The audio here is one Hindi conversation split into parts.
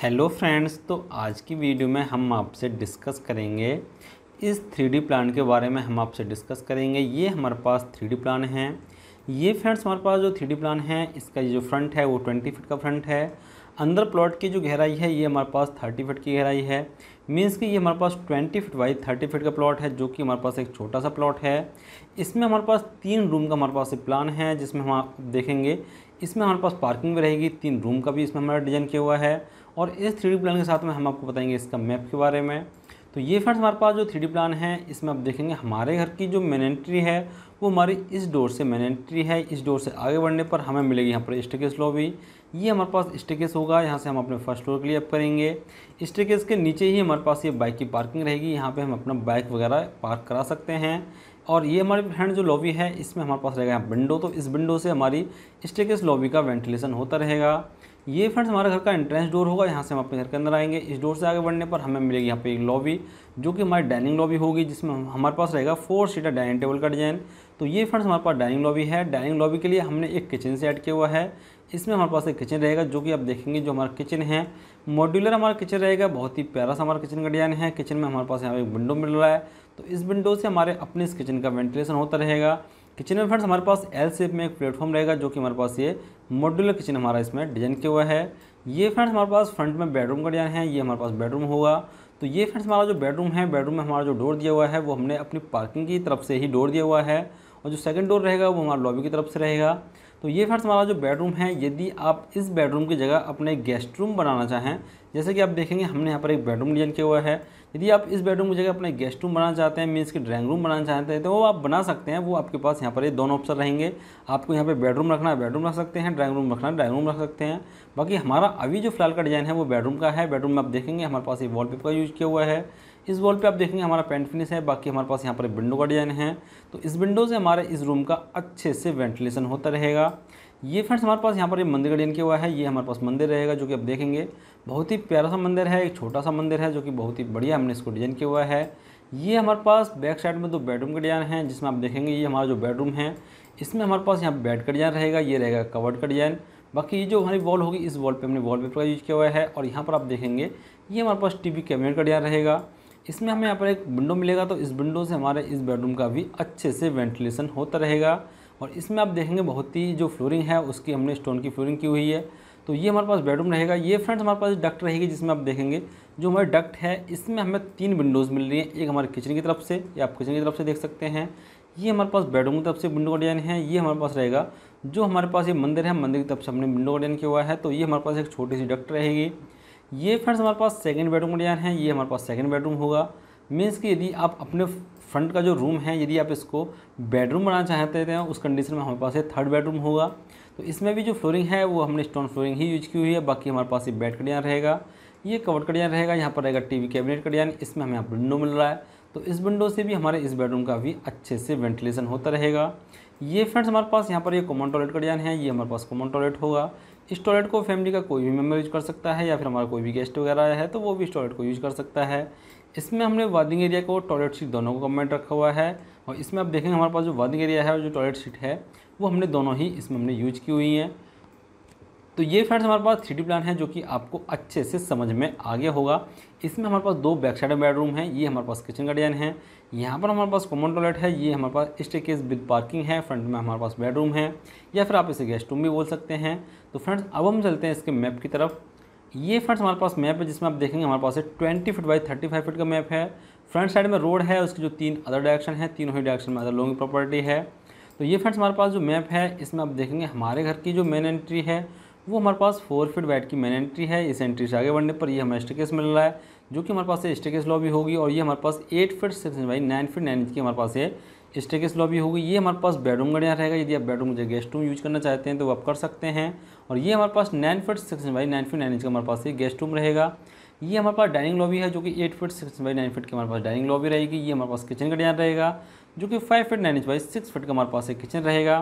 हेलो फ्रेंड्स तो आज की वीडियो में हम आपसे डिस्कस करेंगे इस थ्री प्लान के बारे में हम आपसे डिस्कस करेंगे ये हमारे पास थ्री प्लान है ये फ्रेंड्स हमारे पास जो थ्री प्लान है इसका जो फ्रंट है वो ट्वेंटी फ़िट का फ्रंट है अंदर प्लॉट की जो गहराई है ये हमारे पास थर्टी फिट की गहराई है मीन्स कि ये हमारे पास twenty feet by thirty feet का प्लॉट है जो कि हमारे पास एक छोटा सा प्लॉट है इसमें हमारे पास तीन रूम का हमारे पास एक प्लान है जिसमें हम देखेंगे इसमें हमारे पास पार्किंग भी रहेगी तीन रूम का भी इसमें हमारा डिज़ाइन किया हुआ है और इस थ्री प्लान के साथ में हम आपको बताएंगे इसका मैप के बारे में तो ये फ्रेंड्स हमारे पास जो थ्री प्लान है इसमें आप देखेंगे हमारे घर की जो मेन एंट्री है वो हमारी इस डोर से मेन एंट्री है इस डोर से आगे बढ़ने पर हमें मिलेगी यहाँ पर स्टेकेस लॉबी ये हमारे पास स्टेकेस होगा यहाँ से हम अपने फर्स्ट फ्लोर के लिए अप करेंगे स्टेकेस के नीचे ही हमारे पास ये बाइक की पार्किंग रहेगी यहाँ पर हम अपना बाइक वगैरह पार्क करा सकते हैं और ये हमारे फ्रेंड जो लॉबी है इसमें हमारे पास रहेगा विंडो तो इस विंडो से हमारी स्टेकेस लॉबी का वेंटिलेशन होता रहेगा ये फ्रेंड्स हमारे घर का एंट्रेंस डोर होगा यहाँ से हम अपने घर के अंदर आएंगे इस डोर से आगे बढ़ने पर हमें मिलेगी यहाँ पे एक लॉबी जो कि हमारी डाइनिंग लॉबी होगी जिसमें हमारे पास रहेगा फोर सीटर डाइनिंग टेबल का डिज़ाइन तो ये फ्रेंड्स हमारे पास डाइनिंग लॉबी है डाइनिंग लॉबी के लिए हमने एक किचन से ऐड किया हुआ है इसमें हमारे पास एक किचन रहेगा जो कि आप देखेंगे जो हमारा किचन है मॉड्यूलर हमारा किचन रहेगा बहुत ही प्यारा सा हमारा किचन का डिज़ाइन है किचन में हमारे पास यहाँ एक विंडो मिल रहा है तो इस विंडो से हमारे अपने इस किचन का वेंटिलेशन होता रहेगा किचन में फ्रेंड्स हमारे पास एल शेप में एक प्लेटफॉर्म रहेगा जो कि हमारे पास ये मॉड्यूलर किचन हमारा इसमें डिजाइन किया हुआ है ये फ्रेंड्स हमारे पास फ्रंट में बेडरूम का डिजाइन है ये हमारे पास बेडरूम होगा तो ये फ्रेंड्स हमारा जो बेडरूम है बेडरूम में हमारा जो डोर दिया हुआ है वो हमने अपनी पार्किंग की तरफ से ही डोर दिया हुआ है और जो सेकंड डोर रहेगा वो हमारा लॉबी की तरफ से रहेगा तो ये फ्रेंड्स हमारा जो बेडरूम है यदि आप इस बेडरूम की जगह अपने गेस्ट रूम बनाना चाहें जैसे कि आप देखेंगे हमने यहाँ पर एक बेडरूम डिजाइन किया हुआ है यदि आप इस बेडरूम की जगह अपने गेस्ट रूम बनाना चाहते हैं मीन्स कि ड्राइंग रूम बनाना चाहते हैं तो वो आप बना सकते हैं वो आपके पास यहाँ पर ये दोनों ऑप्शन रहेंगे आपको यहाँ पर बेडरूम रखना है बेडरूम रख सकते हैं ड्राइंग रूम रखना है ड्राइंग रूम रख सकते हैं बाकी हमारा अभी जो फिलहाल का डिज़ाइन है वो बेडरूम का है बेडरूम में आप देखेंगे हमारे पास ये वॉलपेपर यूज़ किया हुआ है इस वॉल पे आप देखेंगे हमारा पेंट फिनिश है बाकी हमारे पास यहाँ पर विंडो का डिज़ाइन है तो इस विंडो से हमारे इस रूम का अच्छे से वेंटिलेशन होता रहेगा ये फ्रेंड्स हमारे पास यहाँ पर ये मंदिर का डिज़ाइन किया हुआ है ये हमारे पास मंदिर रहेगा जो कि आप देखेंगे बहुत ही प्यारा सा मंदिर है एक छोटा सा मंदिर है जो कि बहुत ही बढ़िया हमने इसको डिज़ाइन किया हुआ है ये हमारे पास बैक साइड में दो बेडरूम का डिज़ाइन है जिसमें आप देखेंगे ये हमारा जो बेडरूम है इसमें हमारे पास यहाँ बेड का डिज़ाइन रहेगा ये रहेगा कवर्ड का डिज़ाइन बाकी ये जो हमारी वॉल होगी इस वॉल पे हमने वॉल पेपर का यूज़ किया हुआ है और यहाँ पर आप देखेंगे ये हमारे पास टीवी कैबिनेट का डिज़ाइन रहेगा इसमें हमें यहाँ पर एक विंडो मिलेगा तो इस विंडो से हमारे इस बेडरूम का भी अच्छे से वेंटिलेशन होता रहेगा और इसमें आप देखेंगे बहुत ही जो फ्लोरिंग है उसकी हमने स्टोन की फ्लोरिंग की हुई है तो ये हमारे पास बेडरूम रहेगा ये फ्रेंड्स हमारे पास डक्ट रहेगी जिसमें आप देखेंगे जो हमारे डक्ट है इसमें हमें तीन विंडोज़ मिल रही हैं एक हमारे किचन की तरफ से या आप किचन की तरफ से देख सकते हैं ये हमारे पास बेडरूम की तरफ से विंडो का डिज़ाइन है ये हमारे पास रहेगा जो हमारे पास ये मंदिर है मंदिर की तरफ से हमने विंडो का डिज़ाइन किया हुआ है तो ये हमारे पास एक छोटी सी डक्ट रहेगी ये फ्रेंड्स हमारे पास सेकेंड बेडरूम डिज़ाइन है ये हमारे पास सेकेंड बेडरूम होगा मीन्स कि यदि आप अपने फ्रंट का जो रूम है यदि आप इसको बेडरूम बनाना चाहते थे उस कंडीशन में हमारे पास ये थर्ड बेडरूम होगा तो इसमें भी जो फ्लोरिंग है वो हमने स्टोन फ्लोरिंग ही यूज की हुई है बाकी हमारे पास ये बेड का डिज़ाइन रहेगा ये कवर का डिज़ाइन रहेगा यहाँ पर रहेगा टीवी कैबिनेट का डिज़ाइन इसमें हमें यहाँ विंडो मिल रहा है तो इस विंडो से भी हमारे इस बेडरूम का भी अच्छे से वेंटिलेशन होता रहेगा ये फ्रेंड्स हमारे पास यहाँ पर ये कॉमन टॉयलेट का डिज़ाइन है ये हमारे पास कॉमन टॉयलेट होगा इस टॉयलेट को फैमिली का कोई भी मेम्बर यूज़ कर सकता है या फिर हमारा कोई भी गेस्ट वगैरह है तो वो भी इस टॉयलेट को यूज़ कर सकता है इसमें हमने वार्डिंग एरिया को टॉयलेट सीट दोनों को कमेंट रखा हुआ है और इसमें आप देखेंगे हमारे पास जो वार्डिंग एरिया है और जो टॉयलेट सीट है वो हमने दोनों ही इसमें हमने यूज की हुई हैं तो ये फ्रेंड्स हमारे पास थ्री प्लान है जो कि आपको अच्छे से समझ में आ गया होगा इसमें हमारे पास दो बैक साइड बेडरूम है ये हमारे पास किचन गार्डन है यहाँ पर हमारे पास कॉमन टॉयलेट है ये हमारे पास केस विद पार्किंग है फ्रंट में हमारे पास बेडरूम है या फिर आप इसे गेस्ट रूम भी बोल सकते हैं तो फ्रेंड्स अब हम चलते हैं इसके मैप की तरफ ये फ्रेंड्स हमारे पास मैप है जिसमें आप देखेंगे हमारे पास twenty feet by thirty five feet का मैप है फ्रंट साइड में रोड है उसकी जो तीन अदर डायरेक्शन है तीनों ही डायरेक्शन में अदर लोगों की प्रॉपर्टी है तो ये फ्रेंड्स हमारे पास जो मैप है इसमें आप देखेंगे हमारे घर की जो मेन एंट्री है वो हमारे पास फोर फीट वाइड की मेन एंट्री है इस एंट्री से आगे बढ़ने पर ये हमें स्टेकेस मिल रहा है जो कि हमारे पास से स्टेकेस लॉबी होगी और ये हमारे पास eight feet six by nine feet nine inch की हमारे पास ये स्टेकेस लॉबी होगी ये हमारे पास बेडरूम यहाँ रहेगा यदि आप बेडरूम मुझे गेस्ट रूम यूज करना चाहते हैं तो आप कर सकते हैं और ये हमारे पास nine feet six by nine feet nine inch का हमारे पास ये गेस्ट रूम रहेगा ये हमारे पास डाइनिंग लॉबी है जो कि eight feet six by nine feet के हमारे पास डाइनिंग लॉबी रहेगी ये हमारे पास किचन का डिजाइन रहेगा जो कि five feet nine inch by six feet का हमारे पास एक किचन रहेगा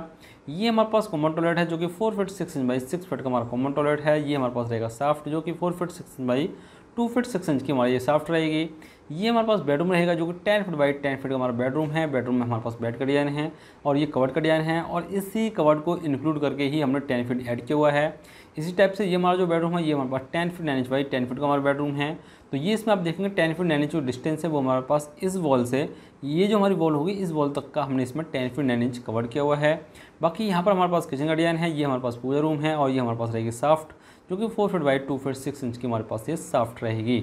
ये हमारे पास कॉमन टॉयलेट है जो कि four feet six inch by six feet का हमारा कॉमन टॉयलेट है ये हमारे पास रहेगा साफ्ट जो कि four feet six inch by two feet six inch की हमारी ये साफ्ट रहेगी ये हमारे पास बेडरूम रहेगा जो कि ten feet by ten feet का हमारा बेडरूम है बेडरूम में हमारे पास बेड का डिज़ाइन है और ये कवर्ड का डिज़ाइन है और इसी कवर्ड को इंक्लूड करके ही हमने टेन फिट ऐड किया हुआ है इसी टाइप से ये हमारा जो बेडरूम है ये हमारे पास ten feet nine inch by ten feet का हमारा बेडरूम है तो ये इसमें आप देखेंगे टेन फिट नाइन इंच जो डिस्टेंस है वो हमारे पास इस वॉल से ये जो हमारी वॉल होगी इस वॉल तक का हमने इसमें ten feet nine inch cover किया हुआ है बाकी यहाँ पर हमारे पास किचन का डिज़ाइन है ये हमारे पास पूजा रूम है और ये हमारे पास रहेगी साफ्ट जो कि four feet by two feet six inch की हमारे पास ये साफ्ट रहेगी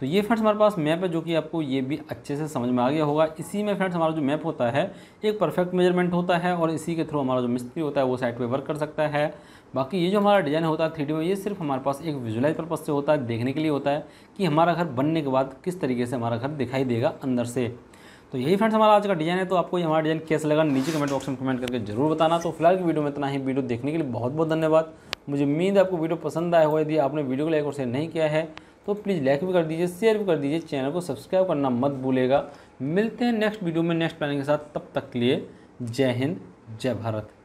तो ये फ्रेंड्स हमारे पास मैप है जो कि आपको ये भी अच्छे से समझ में आ गया होगा इसी में फ्रेंड्स हमारा जो मैप होता है एक परफेक्ट मेजरमेंट होता है और इसी के थ्रू हमारा जो मिस्त्री होता है वो साइट पे वर्क कर सकता है बाकी ये जो हमारा डिज़ाइन होता है थ्री में ये सिर्फ हमारे पास एक विजुलाइज पर्पज़ से होता है देखने के लिए होता है कि हमारा घर बनने के बाद किस तरीके से हमारा घर दिखाई देगा अंदर से तो यही फ्रेंड्स हमारा आज का डिजाइन है तो आपको ये हमारा डिजाइन कैसे लगा नीचे कमेंट बॉक्स में कमेंट करके जरूर बताना तो फिलहाल की वीडियो में इतना ही वीडियो देखने के लिए बहुत बहुत धन्यवाद मुझे उम्मीद आपको वीडियो पसंद आया हो यदि आपने वीडियो को लाइक और शेयर नहीं किया है तो प्लीज़ लाइक भी कर दीजिए शेयर भी कर दीजिए चैनल को सब्सक्राइब करना मत भूलेगा मिलते हैं नेक्स्ट वीडियो में नेक्स्ट प्लानिंग के साथ तब तक के लिए जय हिंद जय भारत